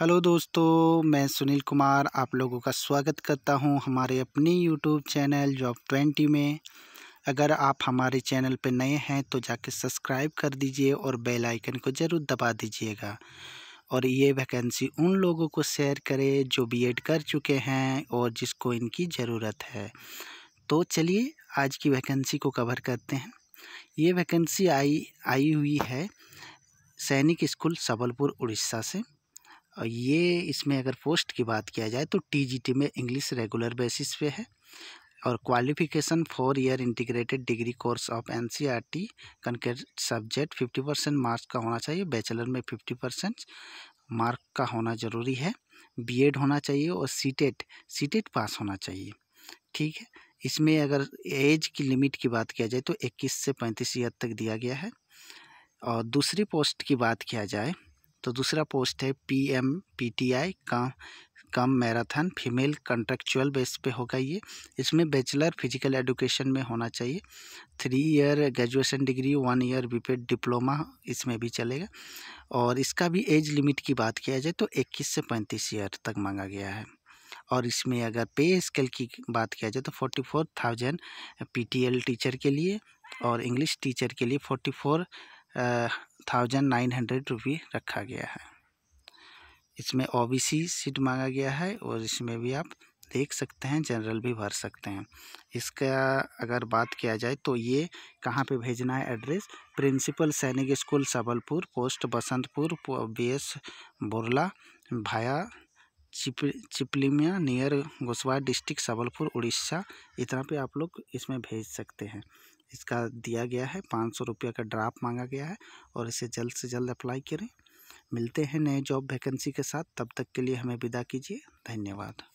hello दोस्तों मैं सुनील कुमार आप लोगों का स्वागत करता हूं हमारे अपने यूट्यूब चैनल जॉब ट्वेंटी में अगर आप हमारे चैनल पर नए हैं तो जाके सब्सक्राइब कर दीजिए और बेल आइकन को ज़रूर दबा दीजिएगा और ये वैकेंसी उन लोगों को शेयर करें जो बीएड कर चुके हैं और जिसको इनकी ज़रूरत है तो चलिए आज की वैकेंसी को कवर करते हैं ये वैकेंसी आई आई हुई है सैनिक स्कूल सबलपुर उड़ीसा से और ये इसमें अगर पोस्ट की बात किया जाए तो टीजीटी में इंग्लिश रेगुलर बेसिस पे है और qualification four year integrated degree course of N C R T subject fifty percent marks का होना चाहिए बैचलर में फिफ्टी परसेंट मार्क का होना ज़रूरी है बीएड होना चाहिए और सीटेट सीटेट पास होना चाहिए ठीक है इसमें अगर एज की लिमिट की बात किया जाए तो इक्कीस से पैंतीस ईयर तक दिया गया है और दूसरी पोस्ट की बात किया जाए तो दूसरा पोस्ट है P M P T I का cum matron female contractual base पे होगा ये इसमें बैचलर फिजिकल एजुकेशन में होना चाहिए three year graduation degree one year B P Ed diploma इसमें भी चलेगा और इसका भी एज लिमिट की बात किया जाए तो इक्कीस से पैंतीस ईयर तक मांगा गया है और इसमें अगर पे स्केल की बात किया जाए तो forty four thousand P T L teacher के लिए और इंग्लिश टीचर के लिए forty four thousand nine hundred rupee रखा गया है इसमें ओबीसी सीट मांगा गया है और इसमें भी आप देख सकते हैं जनरल भी भर सकते हैं इसका अगर बात किया जाए तो ये कहाँ पे भेजना है address principal Sainik school Sambalpur post Basantpur B S Borla भाया चिप चिपलिमिया नियर गोसवा डिस्ट्रिक्ट सबलपुर उड़ीसा इतना पे आप लोग इसमें भेज सकते हैं इसका दिया गया है पाँच सौ रुपये का ड्राप मांगा गया है और इसे जल्द से जल्द अप्लाई करें मिलते हैं नए जॉब वैकेंसी के साथ तब तक के लिए हमें विदा कीजिए धन्यवाद